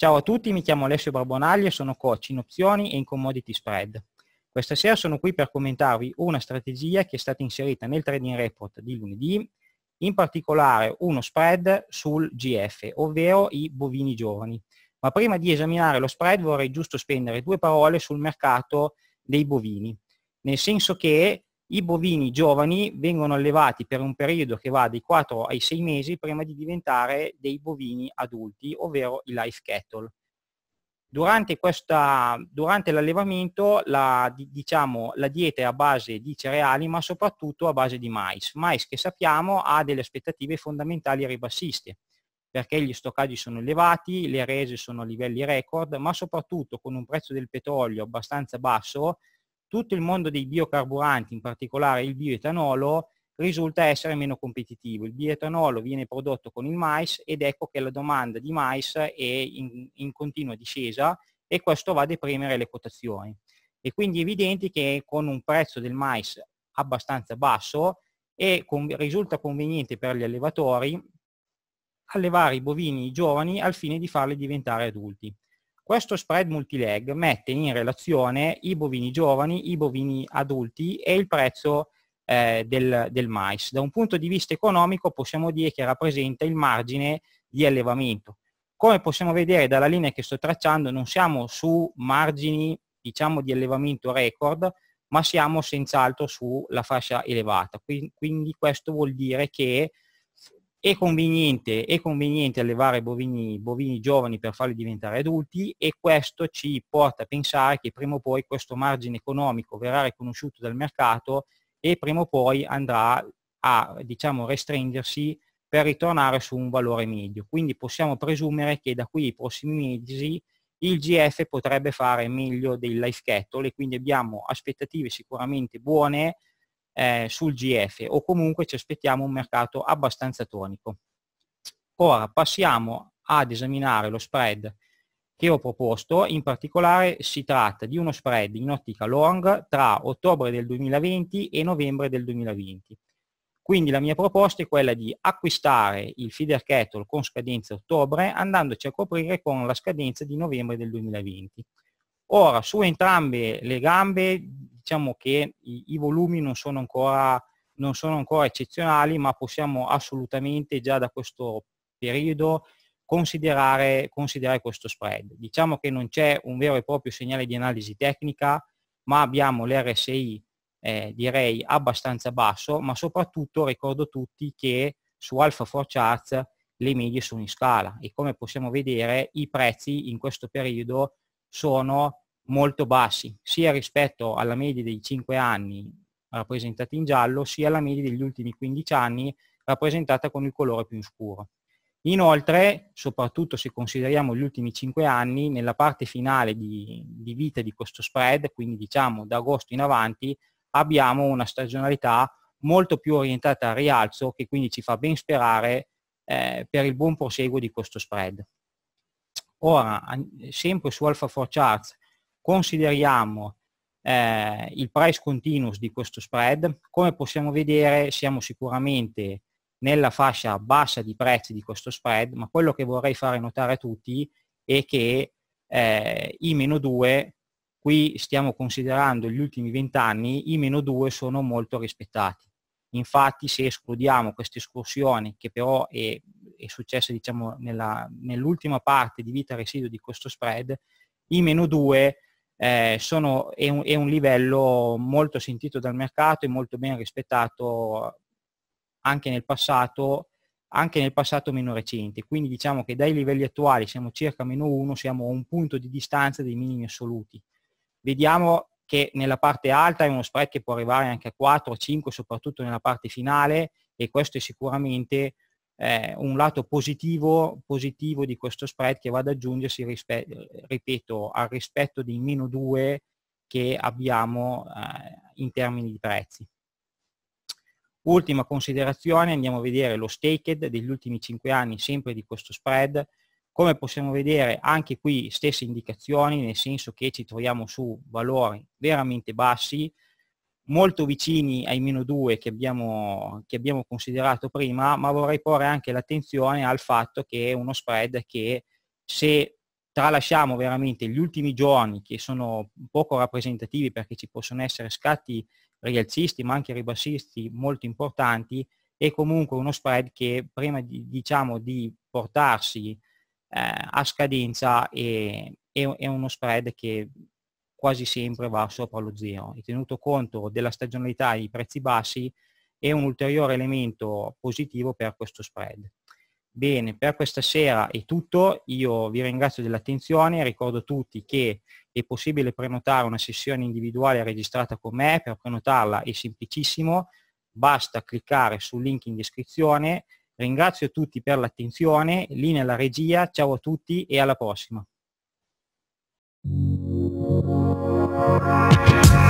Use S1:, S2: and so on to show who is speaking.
S1: Ciao a tutti, mi chiamo Alessio Barbonagli e sono coach in opzioni e in commodity spread. Questa sera sono qui per commentarvi una strategia che è stata inserita nel trading report di lunedì, in particolare uno spread sul GF, ovvero i bovini giovani. Ma prima di esaminare lo spread vorrei giusto spendere due parole sul mercato dei bovini, nel senso che i bovini giovani vengono allevati per un periodo che va dai 4 ai 6 mesi prima di diventare dei bovini adulti, ovvero i life cattle. Durante, questa, durante l'allevamento la, diciamo, la, dieta è a base di cereali ma soprattutto a base di mais. Mais che sappiamo ha delle aspettative fondamentali ribassiste perché gli stoccaggi sono elevati, le rese sono a livelli record ma soprattutto con un prezzo del petrolio abbastanza basso tutto il mondo dei biocarburanti, in particolare il bioetanolo, risulta essere meno competitivo. Il bioetanolo viene prodotto con il mais ed ecco che la domanda di mais è in, in continua discesa e questo va a deprimere le quotazioni. E quindi è evidente che con un prezzo del mais abbastanza basso e con, risulta conveniente per gli allevatori allevare i bovini giovani al fine di farli diventare adulti. Questo spread multileg mette in relazione i bovini giovani, i bovini adulti e il prezzo eh, del, del mais. Da un punto di vista economico possiamo dire che rappresenta il margine di allevamento. Come possiamo vedere dalla linea che sto tracciando non siamo su margini diciamo, di allevamento record, ma siamo senz'altro sulla fascia elevata. Quindi questo vuol dire che è conveniente, è conveniente allevare bovini, bovini giovani per farli diventare adulti e questo ci porta a pensare che prima o poi questo margine economico verrà riconosciuto dal mercato e prima o poi andrà a diciamo, restringersi per ritornare su un valore medio. Quindi possiamo presumere che da qui ai prossimi mesi il GF potrebbe fare meglio del life cattle e quindi abbiamo aspettative sicuramente buone eh, sul GF o comunque ci aspettiamo un mercato abbastanza tonico. Ora passiamo ad esaminare lo spread che ho proposto, in particolare si tratta di uno spread in ottica long tra ottobre del 2020 e novembre del 2020. Quindi la mia proposta è quella di acquistare il feeder kettle con scadenza ottobre andandoci a coprire con la scadenza di novembre del 2020. Ora su entrambe le gambe diciamo che i, i volumi non sono, ancora, non sono ancora eccezionali, ma possiamo assolutamente già da questo periodo Considerare, considerare, questo spread. Diciamo che non c'è un vero e proprio segnale di analisi tecnica, ma abbiamo l'RSI eh, direi abbastanza basso, ma soprattutto ricordo tutti che su Alpha 4 Charts le medie sono in scala e come possiamo vedere i prezzi in questo periodo sono molto bassi, sia rispetto alla media dei 5 anni rappresentati in giallo, sia alla media degli ultimi 15 anni rappresentata con il colore più scuro. Inoltre, soprattutto se consideriamo gli ultimi 5 anni, nella parte finale di, di vita di questo spread, quindi diciamo da agosto in avanti, abbiamo una stagionalità molto più orientata al rialzo che quindi ci fa ben sperare eh, per il buon proseguo di questo spread. Ora, sempre su Alpha 4 Charts consideriamo eh, il price continuous di questo spread, come possiamo vedere siamo sicuramente nella fascia bassa di prezzi di questo spread, ma quello che vorrei fare notare a tutti è che eh, i meno 2, qui stiamo considerando gli ultimi 20 anni, i meno 2 sono molto rispettati. Infatti se escludiamo questa escursione che però è, è successa diciamo, nell'ultima parte di vita residuo di questo spread, i meno 2 eh, sono, è un, è, un, livello molto sentito dal mercato e molto ben rispettato anche nel passato, anche nel passato meno recente. Quindi diciamo che dai livelli attuali siamo circa meno 1, siamo a un punto di distanza dei minimi assoluti. Vediamo che nella parte alta è uno spread che può arrivare anche a 4, 5, soprattutto nella parte finale e questo è sicuramente eh, un lato positivo, positivo, di questo spread che va ad aggiungersi, rispe- ripeto, al rispetto dei meno 2 che abbiamo eh, in termini di prezzi. Ultima considerazione, andiamo a vedere lo staked degli ultimi 5 anni, sempre di questo spread. Come possiamo vedere anche qui stesse indicazioni, nel senso che ci troviamo su valori veramente bassi, molto vicini ai meno 2 che abbiamo, che abbiamo considerato prima, ma vorrei porre anche l'attenzione al fatto che è uno spread che se tralasciamo veramente gli ultimi giorni che sono poco rappresentativi perché ci possono essere scatti rialzisti ma anche ribassisti molto importanti, è comunque uno spread che prima di, diciamo, di portarsi eh, a scadenza è, è, è uno spread che quasi sempre va sopra lo zero e tenuto conto della stagionalità e dei prezzi bassi è un ulteriore elemento positivo per questo spread. Bene, per questa sera è tutto, io vi ringrazio dell'attenzione, ricordo a tutti che è possibile prenotare una sessione individuale registrata con me, per prenotarla è semplicissimo, basta cliccare sul link in descrizione, ringrazio tutti per l'attenzione, linea alla regia, ciao a tutti e alla prossima. Thank you.